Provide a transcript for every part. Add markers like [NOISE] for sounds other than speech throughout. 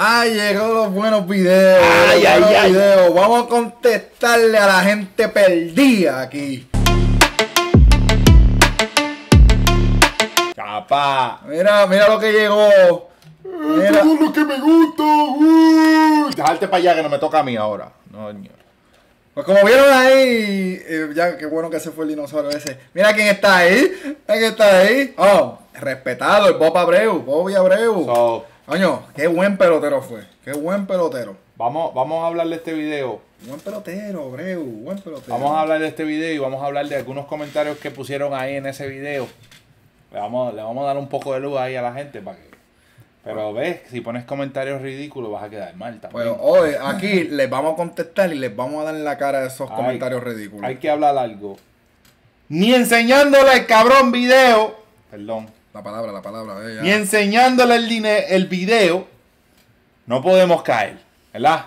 Ah, llegó los buenos videos. Ay, ay, ay. videos. Vamos a contestarle a la gente perdida aquí. Chapa. Mira, mira lo que llegó. Eh, mira. lo que me gusta. uy. Dejarte para allá que no me toca a mí ahora. No, señor. Pues como vieron ahí, eh, ya qué bueno que se fue el dinosaurio ese. Mira quién está ahí. ¿Quién está ahí? Oh, respetado, el Bob Abreu. Bobby Abreu. Coño, qué buen pelotero fue. Qué buen pelotero. Vamos, vamos a hablar de este video. Buen pelotero, Breu. Buen pelotero. Vamos a hablar de este video y vamos a hablar de algunos comentarios que pusieron ahí en ese video. Le vamos, le vamos a dar un poco de luz ahí a la gente para que. Pero ah. ves, si pones comentarios ridículos vas a quedar mal también. Pero hoy aquí [LAUGHS] les vamos a contestar y les vamos a dar en la cara esos comentarios ridículos. Hay que hablar algo. Ni enseñándole el cabrón video. Perdón. La palabra, la palabra. y enseñándole el, video, no podemos caer, ¿verdad?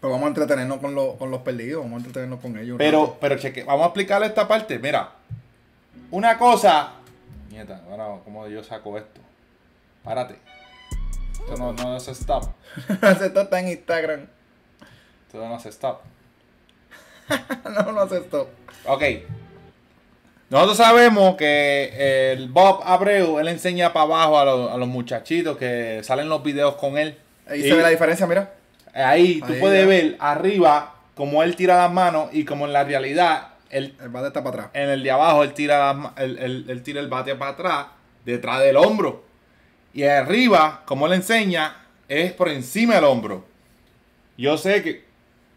Pero vamos a entretenernos con, con los perdidos, vamos a entretenernos con ellos. Pero, pero cheque, vamos a explicarle esta parte. Mira, una cosa. Nieta, ahora, ¿cómo yo saco esto? Párate. Esto no, no stop. [LAUGHS] Esto está en Instagram. Esto no es stop. [LAUGHS] no, no hace stop. Ok. Nosotros sabemos que el Bob Abreu, él enseña para abajo a, los, muchachitos que salen los videos con él. Ahí y se ve la diferencia, mira. Ahí, tú puedes ver arriba como él tira las manos y como en la realidad... el bate está para atrás. En el de abajo él tira, tira el bate para atrás detrás del hombro. Y arriba, como él enseña, es por encima del hombro. Yo sé que,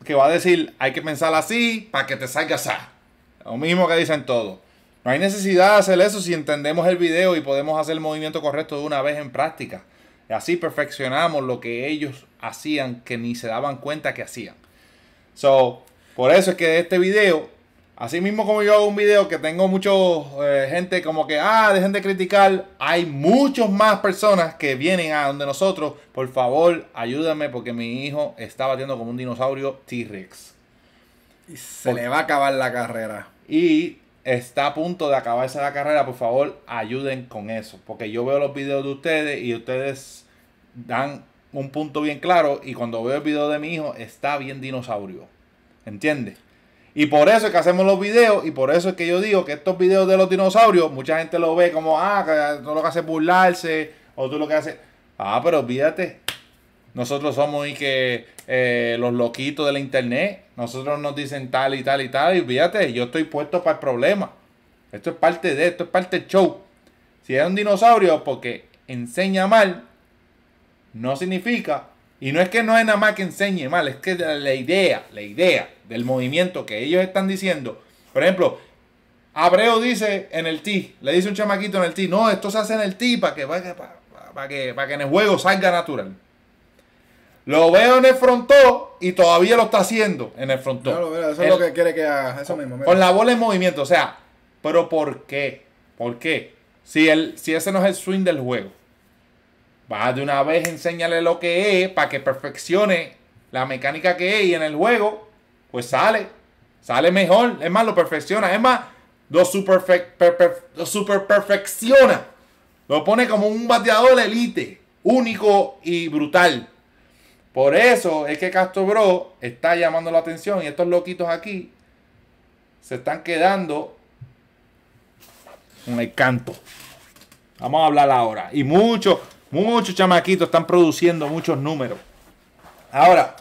que va a decir, hay que pensar así para que te salga así. Lo mismo que dicen todos hay necesidad de hacer eso si entendemos el video y podemos hacer el movimiento correcto de una vez en práctica. Así perfeccionamos lo que ellos hacían que ni se daban cuenta que hacían. So, por eso es que este video, así mismo como yo hago un video que tengo mucha eh, gente como que, ah, dejen de criticar, hay muchas más personas que vienen a donde nosotros, por favor, ayúdame porque mi hijo está batiendo como un dinosaurio T-Rex. Y se le va a acabar la carrera. Y está a punto de acabarse la carrera, por favor, ayuden con eso. Porque yo veo los videos de ustedes y ustedes dan un punto bien claro. Y cuando veo el video de mi hijo, está bien dinosaurio. ¿Entiendes? Y por eso es que hacemos los videos y por eso es que yo digo que estos videos de los dinosaurios, mucha gente lo ve como, ah, tú lo que hace burlarse, o tú lo que hace Ah, pero olvídate, nosotros somos y que eh, los loquitos de la internet, nosotros nos dicen tal y tal y tal, y fíjate, yo estoy puesto para el problema. Esto es parte de, esto es parte del show. Si es un dinosaurio porque enseña mal, no significa, y no es que no es nada más que enseñe mal, es que la idea, la idea del movimiento que ellos están diciendo, por ejemplo, Abreu dice en el T, le dice un chamaquito en el T, no, esto se hace en el T para que, para que, para que en el juego salga natural. Lo veo en el frontón y todavía lo está haciendo en el frontón eso es lo que quiere que haga. Eso con, mismo. Con la bola en movimiento. O sea, pero ¿por qué? ¿Por qué? Si, si ese no es el swing del juego. Va de una vez, enséñale lo que es para que perfeccione la mecánica que es y en el juego, pues sale. Sale mejor. Es más, lo perfecciona. Es más, lo super, lo super perfecciona. Lo pone como un bateador elite, único y brutal. Por eso es que Castro Bro está llamando la atención y estos loquitos aquí se están quedando con el canto. Vamos a hablar ahora. Y muchos, muchos chamaquitos están produciendo muchos números. Ahora,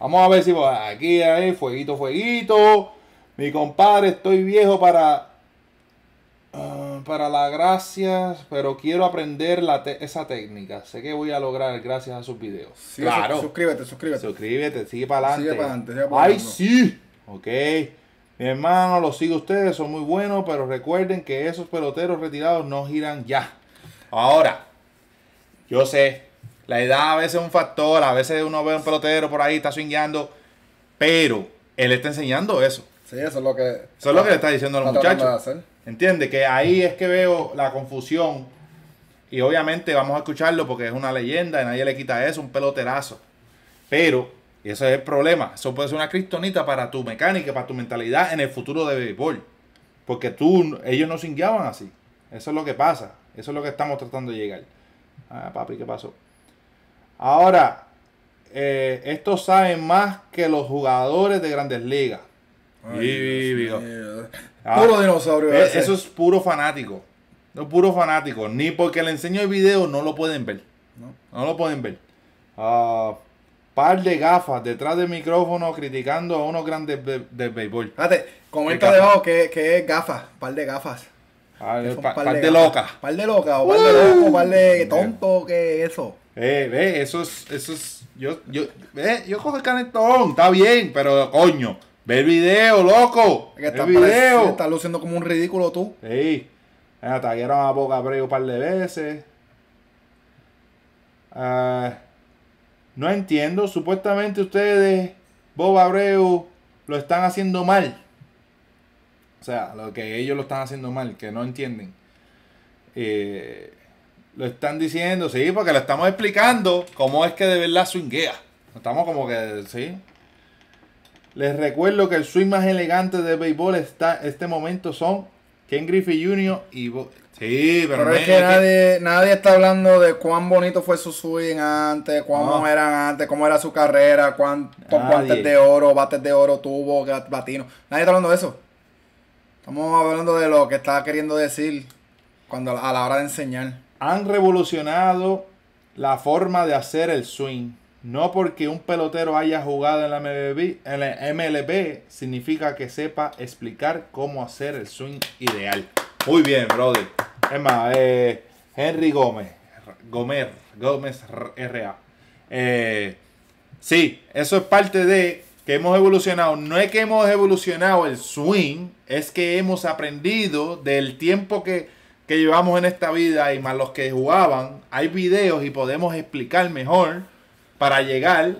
vamos a ver si aquí, hay fueguito, fueguito. Mi compadre, estoy viejo para Ah, para la gracias, pero quiero aprender la esa técnica. Sé que voy a lograr gracias a sus videos. claro. suscríbete, suscríbete. Suscríbete, sigue para adelante. Sigue para adelante. ¡Ay, sí! Ok. Mi hermano, los sigo ustedes, son muy buenos, pero recuerden que esos peloteros retirados no giran ya. Ahora, yo sé, la edad a veces es un factor, a veces uno ve a un pelotero por ahí, está swingueando, pero él está enseñando eso. Sí, eso es lo que, eso es lo que le está diciendo a los ¿Entiendes? Que ahí es que veo la confusión. Y obviamente vamos a escucharlo porque es una leyenda y nadie le quita eso, un peloterazo. Pero, y ese es el problema, eso puede ser una cristonita para tu mecánica, para tu mentalidad en el futuro de béisbol. Porque tú, ellos no singueaban así. Eso es lo que pasa. Eso es lo que estamos tratando de llegar. Ah, papi, ¿qué pasó? Ahora, eh, estos saben más que los jugadores de grandes ligas. Ah, puro dinosaurio. Eh, eso es puro fanático. No puro fanático. Ni porque le enseño el video no lo pueden ver. No, lo pueden ver. Ah, par de gafas detrás del micrófono criticando a unos grandes de béisbol. Fíjate, comenta debajo que, es gafas, par de gafas. Ah, eh, par, de, locas. Par de locas, o par de ¡Uh! loco, par de tonto, que eso. Eh, ve, eso es, eso es, yo, yo, eh, yo cojo canetón, está bien, pero coño, Ve el video, loco. Es está el video. estás luciendo como un ridículo tú. Eh, sí. Me ataquearon a Bob Abreu un par de veces. Ah, no entiendo. Supuestamente ustedes, Bob Abreu, lo están haciendo mal. O sea, lo que ellos lo están haciendo mal, que no entienden. Eh, lo están diciendo, sí, porque lo estamos explicando cómo es que de verdad swinguea. Estamos como que, sí, les recuerdo que el swing más elegante de béisbol está este momento son Ken Griffey Jr. y Sí, pero, es que, nadie, está hablando de cuán bonito fue su swing antes, cuán no. eran antes, cómo era su carrera, cuántos guantes de oro, bates de oro tuvo, batino. Nadie está hablando de eso. Estamos hablando de lo que estaba queriendo decir cuando a la hora de enseñar. Han revolucionado la forma de hacer el swing. No porque un pelotero haya jugado en la MLB, significa que sepa explicar cómo hacer el swing ideal. Muy bien, brother. Es más, eh, Henry Gómez, Gómez, Gómez RA. Eh, sí, eso es parte de que hemos evolucionado. No es que hemos evolucionado el swing, es que hemos aprendido del tiempo que, que llevamos en esta vida y más los que jugaban. Hay videos y podemos explicar mejor para llegar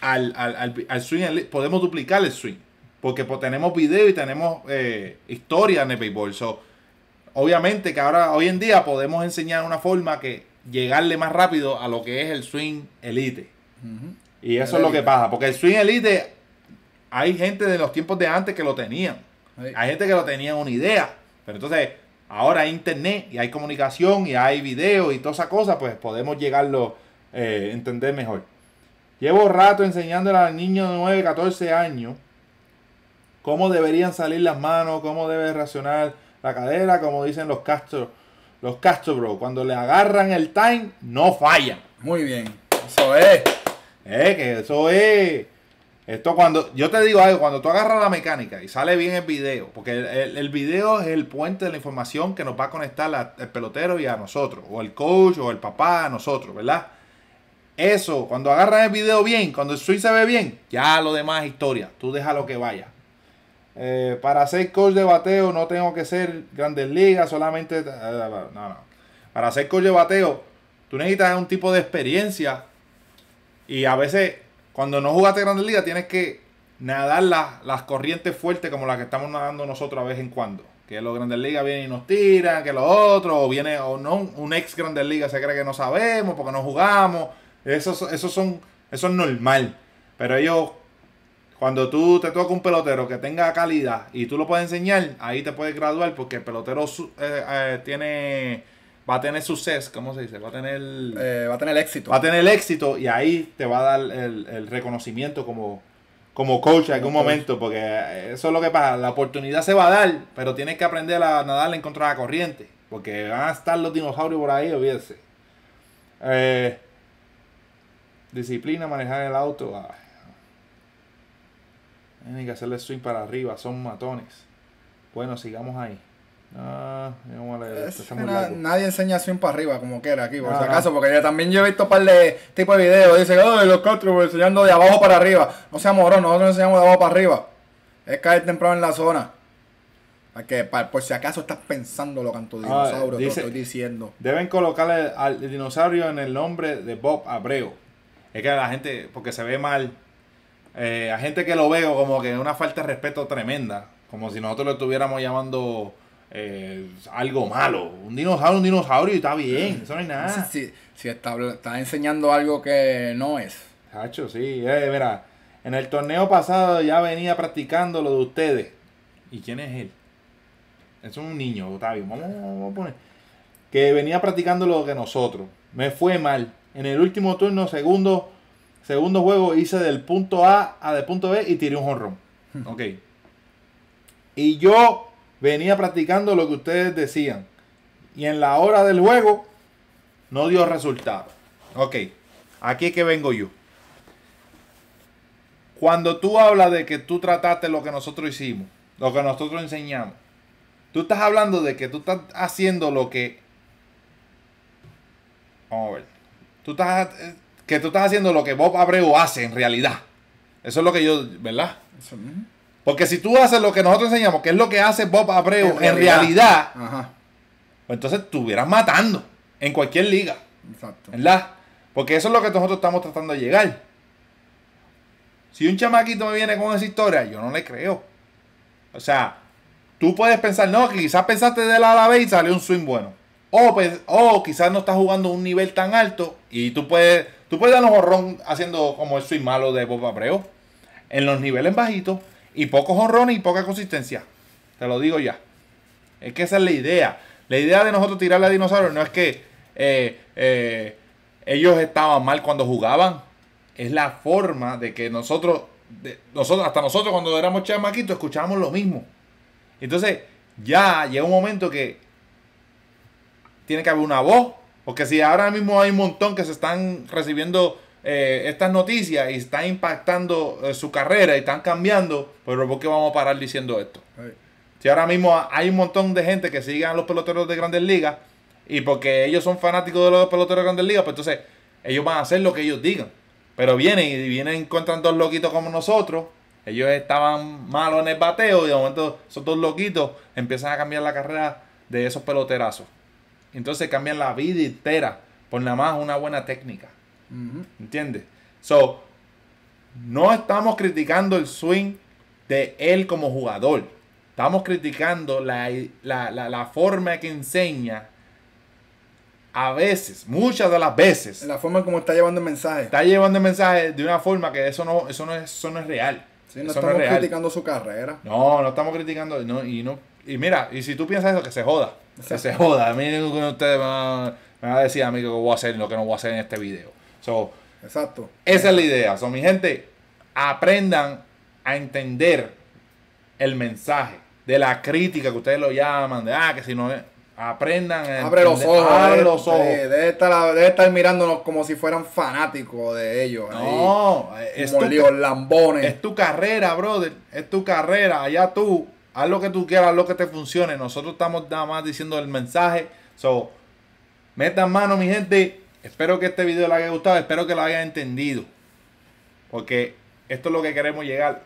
al, al, al, swing, podemos duplicar el swing. Porque pues, tenemos video y tenemos eh, historia en el béisbol. So, obviamente que ahora, hoy en día, podemos enseñar una forma que llegarle más rápido a lo que es el swing elite. Y eso es lo que pasa. Porque el swing elite, hay gente de los tiempos de antes que lo tenían. Hay gente que lo tenía una idea. Pero entonces, ahora hay internet y hay comunicación y hay video y toda esa cosa, pues podemos llegarlo a eh, entender mejor. Llevo rato enseñándole al niño de 9, 14 años cómo deberían salir las manos, cómo debe racionar la cadera, como dicen los Castro, los Castro Bro. Cuando le agarran el time, no falla Muy bien, eso es. Eh, que eso es. Esto cuando, yo te digo algo, cuando tú agarras la mecánica y sale bien el video, porque el, el, video es el puente de la información que nos va a conectar el pelotero y a nosotros, o el coach, o el papá, a nosotros, ¿verdad? Eso, cuando agarras el video bien, cuando el swing se ve bien, ya lo demás es historia. Tú deja lo que vaya. Eh, para ser coach de bateo no tengo que ser grandes ligas, solamente... Eh, para ser coach de bateo, tú necesitas un tipo de experiencia. Y a veces, cuando no jugaste grandes ligas, tienes que nadar las, corrientes fuertes como las que estamos nadando nosotros a vez en cuando. Que los grandes ligas vienen y nos tiran, que los otros, o viene, o no, un ex grandes ligas se cree que no sabemos porque no jugamos eso, son, eso es normal. Pero ellos, cuando tú te toca un pelotero que tenga calidad y tú lo puedes enseñar, ahí te puedes graduar porque el pelotero eh, eh, tiene va a tener suceso, ¿cómo se dice? Va a tener... Eh, va a tener éxito. Va a tener éxito y ahí te va a dar el, reconocimiento como, como coach en algún momento, porque eso es lo que pasa, la oportunidad se va a dar, pero tienes que aprender a nadar en contra de la corriente, porque van a estar los dinosaurios por ahí, obviamente Eh, Disciplina, manejar el auto. Ah. Tienen que hacerle swing para arriba, son matones. Bueno, sigamos ahí. nadie enseña swing para arriba como quiera aquí, por si acaso, porque también yo he visto un par de tipos de videos. Dice, oh, los cuatro pues, enseñando de abajo para arriba. No seamos morón, nosotros enseñamos de abajo para arriba. Es caer temprano en la zona. por si acaso estás pensando lo tanto ah, dinosaurio, lo estoy diciendo. Deben colocarle al dinosaurio en el nombre de Bob Abreu. Es que la gente, porque se ve mal, eh, a gente que lo veo como que es una falta de respeto tremenda, como si nosotros lo estuviéramos llamando eh, algo malo. Un dinosaurio, un dinosaurio y está bien, eso no hay nada. Si, está, enseñando algo que no es. Hacho, sí, eh, mira, en el torneo pasado ya venía practicando lo de ustedes. ¿Y quién es él? Es un niño, Otavio. Vamos, a poner. Que venía practicando lo que nosotros. Me fue mal. En el último turno, segundo, segundo juego, hice del punto A a del punto B y tiré un jonrón. Hmm. Ok. Y yo venía practicando lo que ustedes decían. Y en la hora del juego no dio resultado. Ok. Aquí es que vengo yo. Cuando tú hablas de que tú trataste lo que nosotros hicimos, lo que nosotros enseñamos, tú estás hablando de que tú estás haciendo lo que... Vamos a ver tú estás, eh, que tú estás haciendo lo que Bob Abreu hace en realidad. Eso es lo que yo, ¿verdad? Porque si tú haces lo que nosotros enseñamos, que es lo que hace Bob Abreu en realidad, Pues entonces estuvieras matando en cualquier liga. Exacto. ¿Verdad? Porque eso es lo que nosotros estamos tratando de llegar. Si un chamaquito me viene con esa historia, yo no le creo. O sea, tú puedes pensar, no, quizás pensaste de la la B y salió un swing bueno. Pues, o, quizás no estás jugando un nivel tan alto y tú puedes, tú puedes dar un jorrón haciendo como el swing malo de Bob Abreu en los niveles bajitos y pocos jorrones y poca consistencia. Te lo digo ya. Es que esa es la idea. La idea de nosotros tirarle a dinosaurios no es que eh, eh, ellos estaban mal cuando jugaban. Es la forma de que nosotros, nosotros hasta nosotros cuando éramos chamaquitos, escuchábamos lo mismo. Entonces, ya llega un momento que tiene que haber una voz. Porque si ahora mismo hay un montón que se están recibiendo eh, estas noticias y están impactando eh, su carrera y están cambiando, pero pues, ¿por qué vamos a parar diciendo esto? Si ahora mismo hay un montón de gente que sigue a los peloteros de grandes ligas y porque ellos son fanáticos de los peloteros de grandes ligas, pues entonces ellos van a hacer lo que ellos digan. Pero vienen y vienen encuentran dos loquitos como nosotros. Ellos estaban malos en el bateo y de momento esos dos loquitos empiezan a cambiar la carrera de esos peloterazos. Entonces cambian la vida entera por nada más una buena técnica. ¿entiende? ¿Entiendes? So, no estamos criticando el swing de él como jugador. Estamos criticando la, forma que enseña a veces, muchas de las veces. La forma como está llevando el mensaje. Está llevando el mensaje de una forma que eso no, eso no, es, eso no es real. Sí, no estamos criticando su carrera. No, no estamos criticando. No, y no y mira, y si tú piensas eso, que se joda. Que se joda. A mí ustedes me van a decir a mí lo que voy a hacer y lo que no voy a hacer en este video. So, Exacto. Esa es la idea. So, mi gente, aprendan a entender el mensaje de la crítica que ustedes lo llaman, de ah, que si no Aprendan. A Abre los ojos. Abre eh, los ojos. Eh, debe estar, mirándonos como si fueran fanáticos de ellos. No, eh, es como tu, Es tu carrera, brother. Es tu carrera. Allá tú haz lo que tú quieras, haz lo que te funcione. Nosotros estamos nada más diciendo el mensaje. So, metan mano, mi gente. Espero que este video les haya gustado. Espero que lo hayan entendido. Porque esto es lo que queremos llegar.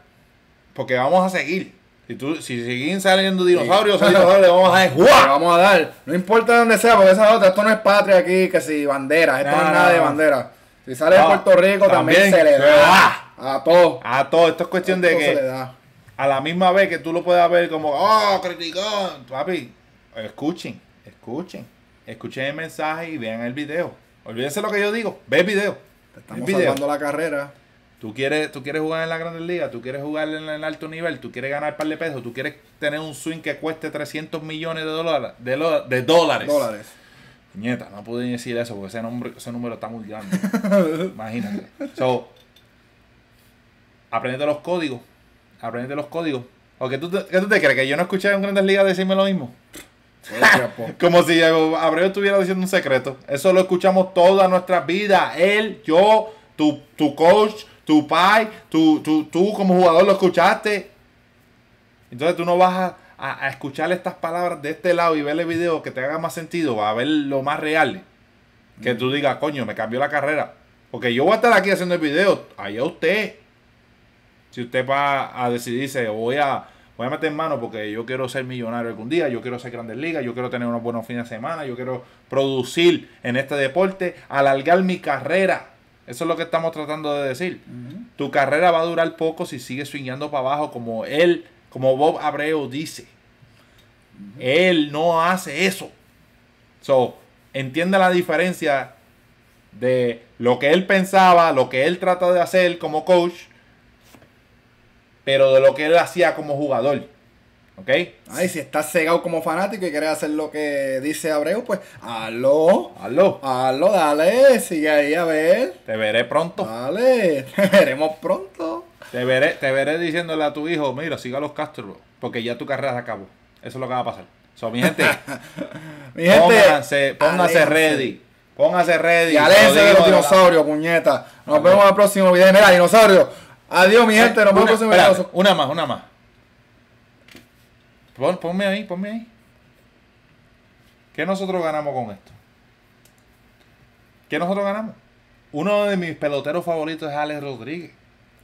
Porque vamos a seguir. Si, tú, si siguen saliendo dinosaurios, le vamos a dar. [LAUGHS] Vamos a dar. No importa dónde sea, porque esa otra. Esto no es patria aquí, que si banderas. Esto no es nada de banderas. Si sale de Puerto Rico, también, se le da. A todo. A todo. Esto es cuestión de que. Se le da a la misma vez que tú lo puedas ver como, oh, criticón, papi, escuchen, escuchen, escuchen el mensaje y vean el video. Olvídense lo que yo digo, ve el video. Te estamos la carrera. Tú quieres, tú quieres jugar en la Grandes Liga? tú quieres jugar en el alto nivel, tú quieres ganar par de pesos, tú quieres tener un swing que cueste 300 millones de, dólares de, de dólares. Dólares. Nieta, no pude decir eso porque ese, nombre, ese número está muy grande. [LAUGHS] Imagínate. So, aprendiendo los códigos, Aprende los códigos. ¿O tú, te, crees? ¿Que yo no escuché en Grandes Ligas decirme lo mismo? [LAUGHS] Como si Abreu estuviera diciendo un secreto. Eso lo escuchamos toda nuestra vida. Él, yo, tu, tu coach, tu pai, tú como jugador lo escuchaste. Entonces tú no vas a, a, escuchar estas palabras de este lado y ver el video que te haga más sentido, a ver lo más real. Que mm. tú digas, coño, me cambió la carrera. Porque yo voy a estar aquí haciendo el video. Allá usted. Si usted va a decidirse, voy a, voy a meter mano porque yo quiero ser millonario algún día, yo quiero ser grandes ligas, yo quiero tener unos buenos fines de semana, yo quiero producir en este deporte, alargar mi carrera. Eso es lo que estamos tratando de decir. Tu carrera va a durar poco si sigues swingando para abajo como él, como Bob Abreu dice. Él no hace eso. So, entiende la diferencia de lo que él pensaba, lo que él trata de hacer como coach pero de lo que él hacía como jugador. ¿Ok? Ay, si estás cegado como fanático y quieres hacer lo que dice Abreu, pues aló, aló, aló, dale. Sigue ahí a ver. Te veré pronto. Dale, [LAUGHS] te veremos pronto. Te veré, te veré diciéndole a tu hijo, mira, siga los Castro, porque ya tu carrera se acabó. Eso es lo que va a pasar. So, mi gente, [LAUGHS] mi gente pónganse, pónganse ready. Pónganse ready. Y aléjense de los dinosaurios, puñeta. Nos vemos en el próximo video. Mira, dinosaurio. Adiós, mi gente. Nos vemos en el Una más, una más. ponme ahí, ponme ahí. ¿Qué nosotros ganamos con esto? ¿Qué nosotros ganamos? Uno de mis peloteros favoritos es Alex Rodríguez.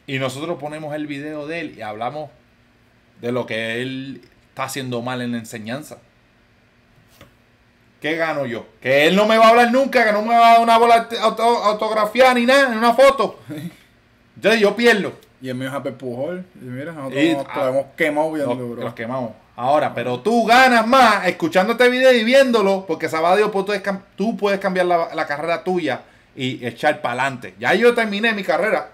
Y nosotros ponemos el video de él y hablamos de lo que él está haciendo mal en la enseñanza. ¿Qué gano yo? Que él no me va a hablar nunca, que no me va a dar una bola autografiada ni nada, ni una foto. [LAUGHS] Entonces yo pierdo. Y el mío es Y mira, nosotros ah, hemos quemado viendo, Los quemamos. Ahora, pero tú ganas más escuchando este video y viéndolo, porque Sabadio, tú, puedes cambiar la, carrera tuya y echar para adelante. Ya yo terminé mi carrera.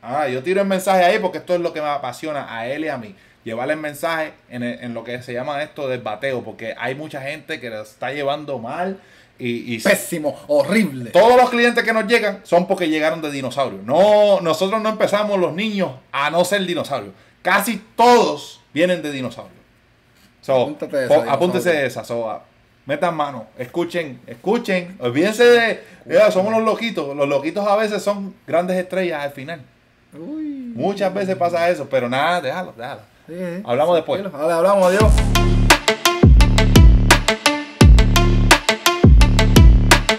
Ah, yo tiro el mensaje ahí porque esto es lo que me apasiona a él y a mí. Llevarle el mensaje en, en lo que se llama esto del bateo, porque hay mucha gente que lo está llevando mal y, Pésimo, horrible. Todos los clientes que nos llegan son porque llegaron de dinosaurios. No, nosotros no empezamos los niños a no ser dinosaurios. Casi todos vienen de dinosaurios. apúntese esa. Dinosaurio. Apúntese esa so, ah, metan mano, escuchen, escuchen. Olvídense de. somos los loquitos. Los loquitos a veces son grandes estrellas al final. Muchas veces pasa eso, pero nada, déjalo, déjalo. Hablamos después. hablamos, adiós.